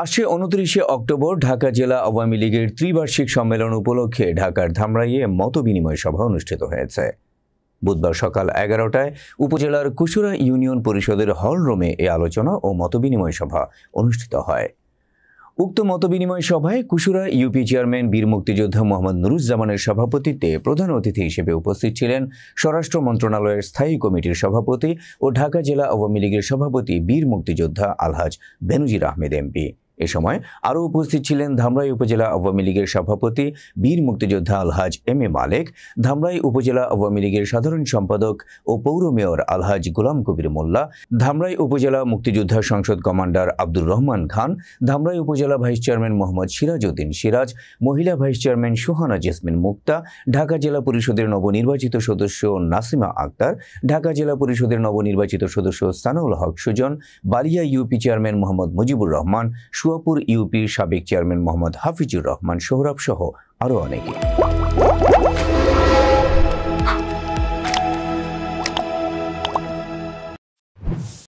আসছে উনত্রিশে অক্টোবর ঢাকা জেলা আওয়ামী লীগের ত্রিবার্ষিক সম্মেলন উপলক্ষে ঢাকার ধামরাইয়ে মত বিনিময় সভা অনুষ্ঠিত হয়েছে বুধবার সকাল এগারোটায় উপজেলার কুচুরা ইউনিয়ন পরিষদের হল রুমে এ আলোচনা ও মতবিনিময় সভা অনুষ্ঠিত হয় উক্ত মতবিনিময় সভায় কুশুরা ইউপি চেয়ারম্যান বীর মুক্তিযোদ্ধা মোহাম্মদ নুরুজ্জামানের সভাপতিত্বে প্রধান অতিথি হিসেবে উপস্থিত ছিলেন স্বরাষ্ট্র মন্ত্রণালয়ের স্থায়ী কমিটির সভাপতি ও ঢাকা জেলা আওয়ামী লীগের সভাপতি বীর মুক্তিযোদ্ধা আলহাজ বেনুজির আহমেদ এমপি এ সময় আরও উপস্থিত ছিলেন ধামরাই উপজেলা আওয়ামী লীগের সভাপতি বীর মুক্তিযোদ্ধা আলহাজ এম এ মালেক ধামরাই উপজেলা আওয়ামী লীগের সাধারণ সম্পাদক ও পৌর মেয়র আলহাজ গোলাম কবির মোল্লা ধামরাই উপজেলা মুক্তিযোদ্ধা সংসদ কমান্ডার আব্দুর রহমান খান ধামরাই উপজেলা ভাইস চেয়ারম্যান মোহাম্মদ সিরাজ উদ্দিন সিরাজ মহিলা ভাইস চেয়ারম্যান সুহানা জেসমিন মুক্তা ঢাকা জেলা পরিষদের নবনির্বাচিত সদস্য নাসিমা আক্তার ঢাকা জেলা পরিষদের নবনির্বাচিত সদস্য সানাউল হক সুজন বালিয়া ইউপি চেয়ারম্যান মোহাম্মদ মুজিবুর রহমান সুয়াপুর ইউপির সাবেক চেয়ারম্যান মোহাম্মদ হাফিজুর রহমান সৌরভ সহ আরও অনেকে